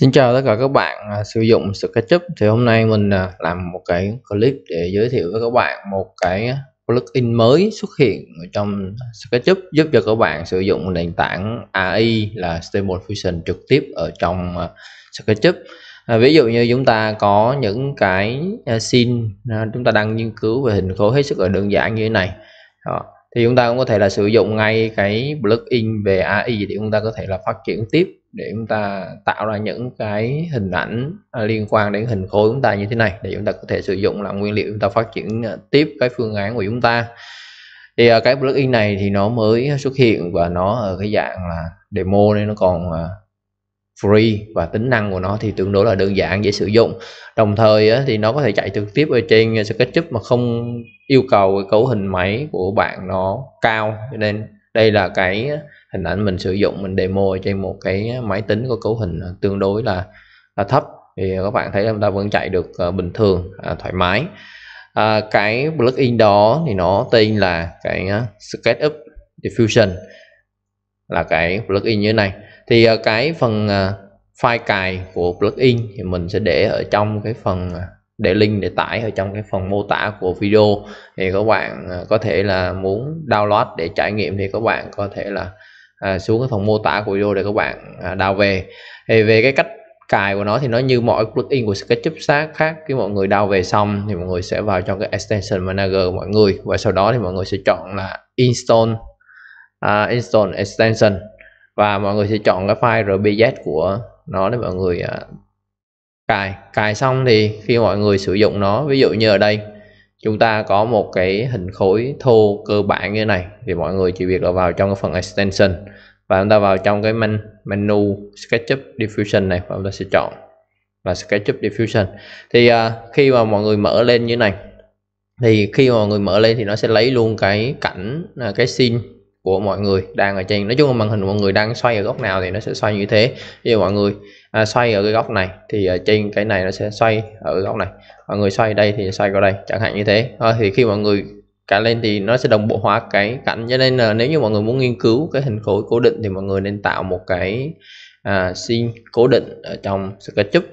Xin chào tất cả các bạn à, sử dụng SketchUp thì hôm nay mình à, làm một cái clip để giới thiệu với các bạn một cái plugin mới xuất hiện trong SketchUp giúp cho các bạn sử dụng nền tảng AI là Stable Fusion trực tiếp ở trong à, SketchUp à, ví dụ như chúng ta có những cái scene chúng ta đang nghiên cứu về hình khối hết sức là đơn giản như thế này Đó. thì chúng ta cũng có thể là sử dụng ngay cái plugin về AI để chúng ta có thể là phát triển tiếp để chúng ta tạo ra những cái hình ảnh à, liên quan đến hình khối chúng ta như thế này để chúng ta có thể sử dụng làm nguyên liệu chúng ta phát triển à, tiếp cái phương án của chúng ta thì à, cái plugin này thì nó mới xuất hiện và nó ở cái dạng là demo nên nó còn free và tính năng của nó thì tương đối là đơn giản dễ sử dụng đồng thời thì nó có thể chạy trực tiếp ở trên SketchUp mà không yêu cầu cấu hình máy của bạn nó cao cho nên đây là cái hình ảnh mình sử dụng mình demo trên một cái máy tính có cấu hình tương đối là, là thấp thì các bạn thấy là ta vẫn chạy được uh, bình thường uh, thoải mái uh, cái plugin đó thì nó tên là cái uh, SketchUp Diffusion là cái plugin như thế này thì uh, cái phần uh, file cài của plugin thì mình sẽ để ở trong cái phần uh, để link để tải ở trong cái phần mô tả của video thì các bạn có thể là muốn download để trải nghiệm thì các bạn có thể là à, xuống cái phần mô tả của video để các bạn à, đào về thì về cái cách cài của nó thì nó như mọi plugin của SketchUp khác khác khi mọi người đào về xong thì mọi người sẽ vào trong cái extension manager của mọi người và sau đó thì mọi người sẽ chọn là install uh, install extension và mọi người sẽ chọn cái file rbz của nó để mọi người uh, cài cài xong thì khi mọi người sử dụng nó ví dụ như ở đây chúng ta có một cái hình khối thô cơ bản như thế này thì mọi người chỉ việc là vào trong cái phần extension và chúng ta vào trong cái men, menu SketchUp Diffusion này và chúng ta sẽ chọn là SketchUp Diffusion thì uh, khi mà mọi người mở lên như này thì khi mà mọi người mở lên thì nó sẽ lấy luôn cái cảnh à, cái scene của mọi người đang ở trên nói chung là màn hình mọi người đang xoay ở góc nào thì nó sẽ xoay như thế bây giờ mọi người à, xoay ở cái góc này thì ở à, trên cái này nó sẽ xoay ở góc này mọi người xoay đây thì xoay qua đây chẳng hạn như thế à, thì khi mọi người cả lên thì nó sẽ đồng bộ hóa cái cảnh cho nên là nếu như mọi người muốn nghiên cứu cái hình khối cố định thì mọi người nên tạo một cái à, scene cố định ở trong SketchUp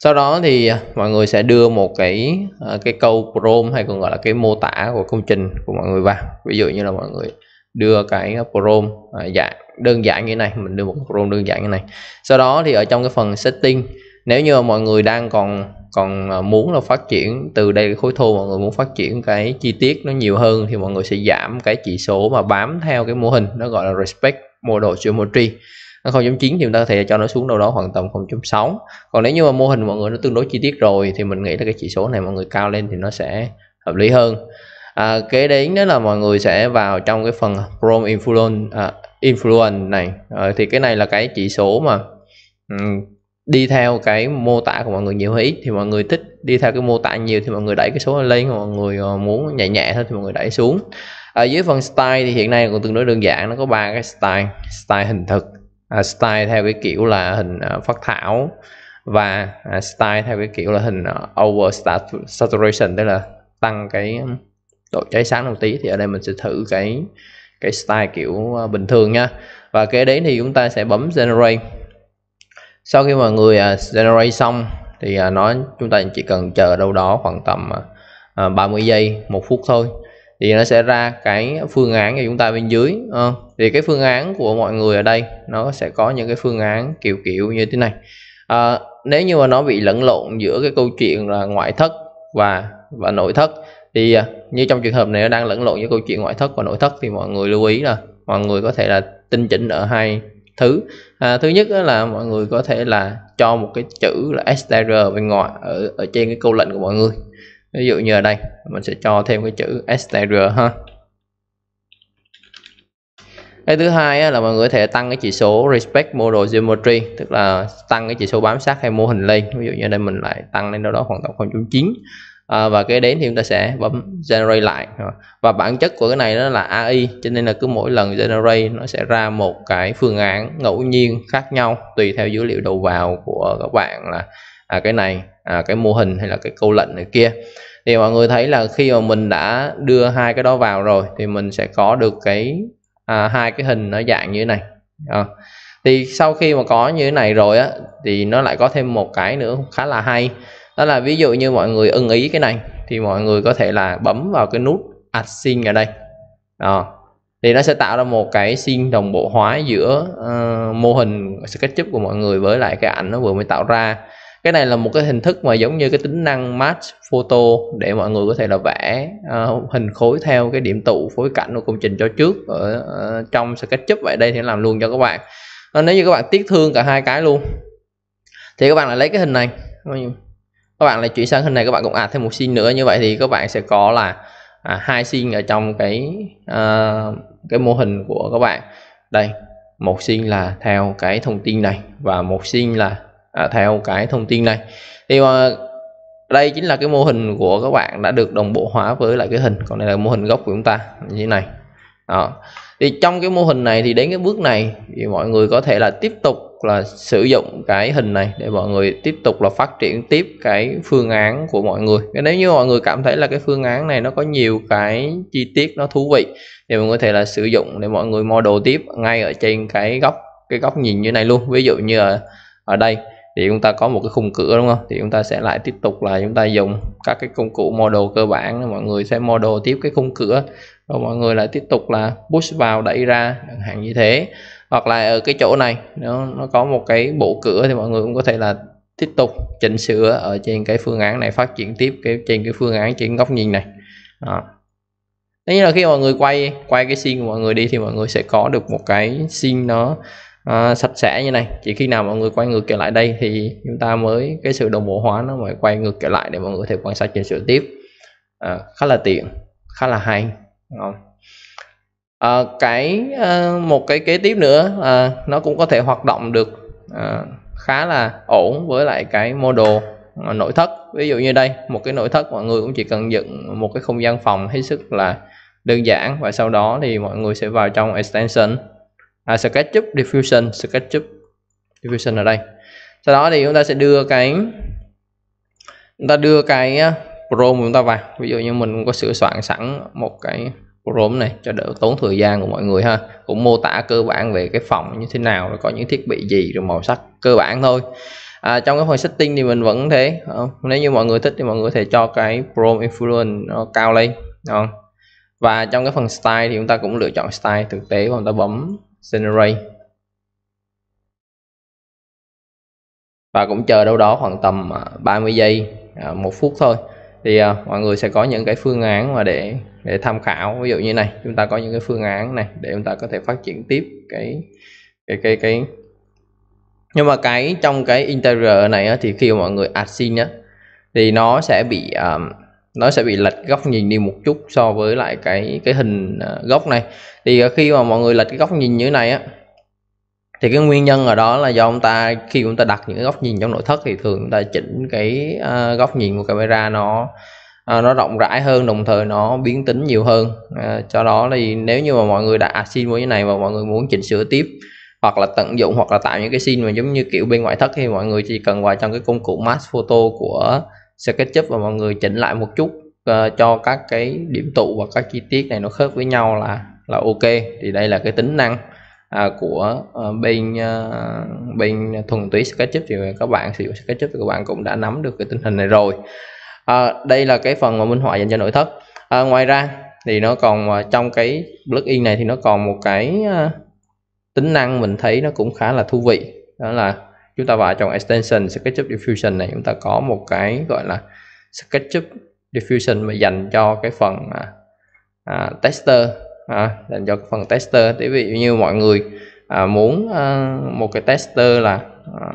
sau đó thì à, mọi người sẽ đưa một cái à, cái câu prompt hay còn gọi là cái mô tả của công trình của mọi người vào ví dụ như là mọi người đưa cái Chrome ờ, à, ờ, dạng đơn giản như này mình đưa một Chrome ừ. đơn giản như này sau đó thì ở trong cái phần setting nếu như mọi người đang còn còn ờ, muốn là phát triển từ đây khối thô mọi người muốn phát triển cái chi tiết nó nhiều hơn thì mọi người sẽ giảm cái chỉ số mà bám theo cái mô hình nó gọi là respect model geometry nó 0.9 thì chúng ta có thể cho nó xuống đâu đó khoảng tầm 0.6 còn nếu như mà mô hình mọi người nó tương đối chi tiết rồi thì mình nghĩ là cái chỉ số này mọi người cao lên thì nó sẽ hợp lý hơn à, kế đến đó là mọi người sẽ vào trong cái phần Chrome Influence à, Influence này à, thì cái này là cái chỉ số mà um, đi theo cái mô tả của mọi người nhiều hay ít thì mọi người thích đi theo cái mô tả nhiều thì mọi người đẩy cái số lên mọi người ờ, muốn nhẹ nhẹ thôi thì mọi người đẩy xuống ở dưới phần style thì hiện nay còn tương đối đơn giản nó có ba cái style style hình thực à, style theo cái kiểu là hình à, phát thảo và à, style theo cái kiểu là hình à, over saturation tức là tăng cái độ cháy sáng một tí thì ở đây mình sẽ thử cái cái style kiểu ờ, bình thường nha và kế đến thì chúng ta sẽ bấm generate sau khi mà người à, generate xong thì à, nó chúng ta chỉ cần chờ đâu đó khoảng tầm 30 à, giây một phút thôi thì nó sẽ ra cái phương án cho chúng ta bên dưới à, thì cái phương án của mọi người ở đây nó sẽ có những cái phương án kiểu kiểu như thế này à, nếu như mà nó bị lẫn lộn giữa cái câu chuyện là ngoại thất và và nội thất thì à, như trong trường hợp này nó đang lẫn lộn với câu chuyện ngoại thất và nội thất thì mọi người lưu ý là mọi người có thể là tinh chỉnh ở hai thứ à, thứ nhất là mọi người có thể là cho một cái chữ là exterior bên ngoài ở ở trên cái câu lệnh của mọi người ví dụ như ở đây mình sẽ cho thêm cái chữ exterior ha cái thứ hai là mọi người có thể tăng cái chỉ số respect model geometry tức là tăng cái chỉ số bám sát hay mô hình lên ví dụ như đây mình lại tăng lên đâu đó khoảng tầm 0.9 à, và cái đến thì chúng ta sẽ bấm generate lại và bản chất của cái này nó là AI cho nên là cứ mỗi lần generate nó sẽ ra một cái phương án ngẫu nhiên khác nhau tùy theo dữ liệu đầu vào của các bạn là à, cái này à, cái mô hình hay là cái câu lệnh này kia thì mọi người thấy là khi mà mình đã đưa hai cái đó vào rồi thì mình sẽ có được cái à, hai cái hình nó dạng như thế này à, thì sau khi mà có như thế này rồi á thì nó lại có thêm một cái nữa khá là hay đó là ví dụ như mọi người ưng ý cái này thì mọi người có thể là bấm vào cái nút add scene ở đây đó thì nó sẽ tạo ra một cái scene đồng bộ hóa giữa uh, mô hình SketchUp của mọi người với lại cái ảnh nó vừa mới tạo ra cái này là một cái hình thức mà giống như cái tính năng match photo để mọi người có thể là vẽ uh, hình khối theo cái điểm tụ phối cảnh của công trình cho trước ở uh, trong SketchUp vậy đây thì làm luôn cho các bạn nếu như các bạn tiếc thương cả hai cái luôn thì các bạn lại lấy cái hình này các bạn lại chuyển sang hình này các bạn cũng add thêm một sin nữa như vậy thì các bạn sẽ có là à, hai sin ở trong cái à, cái mô hình của các bạn đây một sin là theo cái thông tin này và một sin là à, theo cái thông tin này thì à, đây chính là cái mô hình của các bạn đã được đồng bộ hóa với lại cái hình còn đây là mô hình gốc của chúng ta như thế này đó thì trong cái mô hình này thì đến cái bước này thì mọi người có thể là tiếp tục là sử dụng cái hình này để mọi người tiếp tục là phát triển tiếp cái phương án của mọi người nếu như mọi người cảm thấy là cái phương án này nó có nhiều cái chi tiết nó thú vị thì mình có thể là sử dụng để mọi người model tiếp ngay ở trên cái góc cái góc nhìn như này luôn ví dụ như ở, ở đây thì chúng ta có một cái khung cửa đúng không thì chúng ta sẽ lại tiếp tục là chúng ta dùng các cái công cụ model cơ bản mọi người sẽ model tiếp cái khung cửa rồi mọi người lại tiếp tục là push vào đẩy ra chẳng hạn như thế hoặc là ở cái chỗ này nó nó có một cái bộ cửa thì mọi người cũng có thể là tiếp tục chỉnh sửa ở trên cái phương án này phát triển tiếp cái trên cái phương án trên góc nhìn này đó. Tất nhiên là khi mọi người quay quay cái scene của mọi người đi thì mọi người sẽ có được một cái scene nó uh, sạch sẽ như này chỉ khi nào mọi người quay ngược trở lại đây thì chúng ta mới cái sự đồng bộ hóa nó mới quay ngược trở lại để mọi người có thể quan sát chỉnh sửa tiếp uh, khá là tiện khá là hay đúng không? Ờ, cái, ơ, ờ, một cái kế tiếp nữa, ờ, nó cũng có thể hoạt động được, ờ, khá là ổn với lại cái model, ờ, nội thất. Ví dụ như đây, một cái nội thất mọi người cũng chỉ cần dựng một cái không gian phòng hết sức là đơn giản và sau đó thì mọi người sẽ vào trong extension, à, SketchUp Diffusion, SketchUp Diffusion ở đây. Sau đó thì chúng ta sẽ đưa cái chúng ta đưa cái ờ, Pro chúng ta vào. Ví dụ như mình cũng có sửa soạn sẵn một cái Chrome này cho đỡ tốn thời gian của mọi người ha cũng mô tả cơ bản về cái phòng như thế nào rồi có những thiết bị gì rồi màu sắc cơ bản thôi à, trong cái phần setting thì mình vẫn thế ờ, nếu như mọi người thích thì mọi người có thể cho cái Chrome Influence nó cao lên không? và trong cái phần style thì chúng ta cũng lựa chọn style thực tế và chúng ta bấm generate và cũng chờ đâu đó khoảng tầm 30 à, giây à, một phút thôi thì à, mọi người sẽ có những cái phương án mà để để tham khảo ví dụ như này chúng ta có những cái phương án này để chúng ta có thể phát triển tiếp cái cái cái cái nhưng mà cái trong cái interior này á, thì khi mọi người add scene á, thì nó sẽ bị um, nó sẽ bị lệch góc nhìn đi một chút so với lại cái cái hình uh, góc này thì khi mà mọi người lệch cái góc nhìn như thế này á thì cái nguyên nhân ở đó là do ông ta khi chúng ta đặt những góc nhìn trong nội thất thì thường chúng ta chỉnh cái uh, góc nhìn của camera nó uh, nó rộng rãi hơn đồng thời nó biến tính nhiều hơn uh, cho đó thì nếu như mà mọi người đã xin mua như này và mọi người muốn chỉnh sửa tiếp hoặc là tận dụng hoặc là tạo những cái xin mà giống như kiểu bên ngoại thất thì mọi người chỉ cần vào trong cái công cụ mask photo của SketchUp và mọi người chỉnh lại một chút uh, cho các cái điểm tụ và các chi tiết này nó khớp với nhau là là ok thì đây là cái tính năng à, của uh, bên uh, bên thuần túy SketchUp thì các bạn sử dụng SketchUp thì các bạn cũng đã nắm được cái tình hình này rồi à, đây là cái phần mà minh họa dành cho nội thất à, ngoài ra thì nó còn ờ, trong cái plugin này thì nó còn một cái uh, tính năng mình thấy nó cũng khá là thú vị đó là chúng ta vào trong extension SketchUp Diffusion này chúng ta có một cái gọi là SketchUp Diffusion mà dành cho cái phần à, à, tester à, dành cho phần tester để ví dụ như mọi người à, muốn à, một cái tester là à,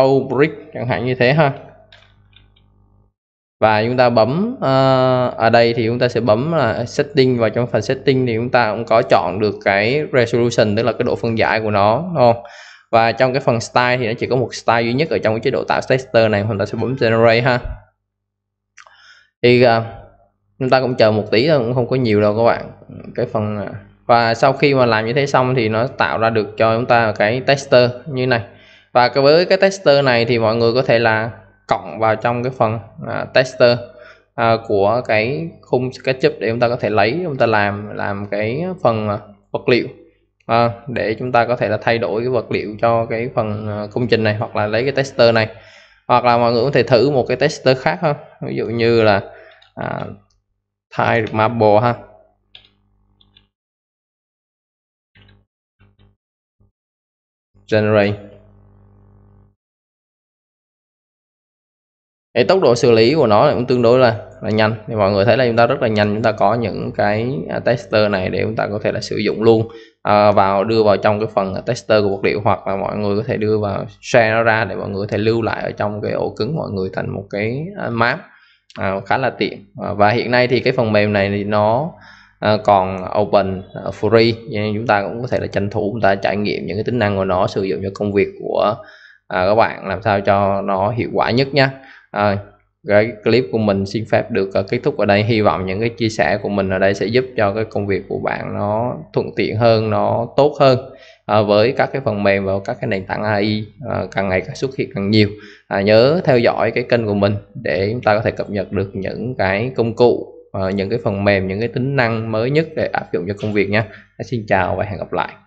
outbreak chẳng hạn như thế ha và chúng ta bấm uh, ở đây thì chúng ta sẽ bấm là setting và trong phần setting thì chúng ta cũng có chọn được cái resolution tức là cái độ phân giải của nó đúng không và trong cái phần style thì nó chỉ có một style duy nhất ở trong cái chế độ tạo tester này chúng ta sẽ bấm generate ha thì à, chúng ta cũng chờ một tí thôi cũng không có nhiều đâu các bạn cái phần à, và sau khi mà làm như thế xong thì nó tạo ra được cho chúng ta cái tester như này và cái với cái tester này thì mọi người có thể là cộng vào trong cái phần à, tester à, của cái khung SketchUp để chúng ta có thể lấy chúng ta làm làm cái phần à, vật liệu à, để chúng ta có thể là thay đổi cái vật liệu cho cái phần à, công trình này hoặc là lấy cái tester này hoặc là mọi người có thể thử một cái tester khác không ví dụ như là à, thay được marble ha generate Để tốc độ xử lý của nó cũng tương đối là là nhanh thì mọi người thấy là chúng ta rất là nhanh chúng ta có những cái à, tester này để chúng ta có thể là sử dụng luôn à, vào đưa vào trong cái phần à, tester của vật liệu hoặc là mọi người có thể đưa vào share nó ra để mọi người có thể lưu lại ở trong cái ổ cứng mọi người thành một cái à, map à, khá là tiện à, và hiện nay thì cái phần mềm này thì nó à, còn open à, free nên chúng ta cũng có thể là tranh thủ chúng ta trải nghiệm những cái tính năng của nó sử dụng cho công việc của à, các bạn làm sao cho nó hiệu quả nhất nhé à, cái clip của mình xin phép được à, kết thúc ở đây hy vọng những cái chia sẻ của mình ở đây sẽ giúp cho cái công việc của bạn nó thuận tiện hơn nó tốt hơn với các cái phần mềm và các cái nền tảng AI càng ngày càng xuất hiện càng nhiều à, nhớ theo dõi cái kênh của mình để chúng ta có thể cập nhật được những cái công cụ ờ, những cái phần mềm những cái tính năng mới nhất để áp dụng cho công việc nha xin chào và hẹn gặp lại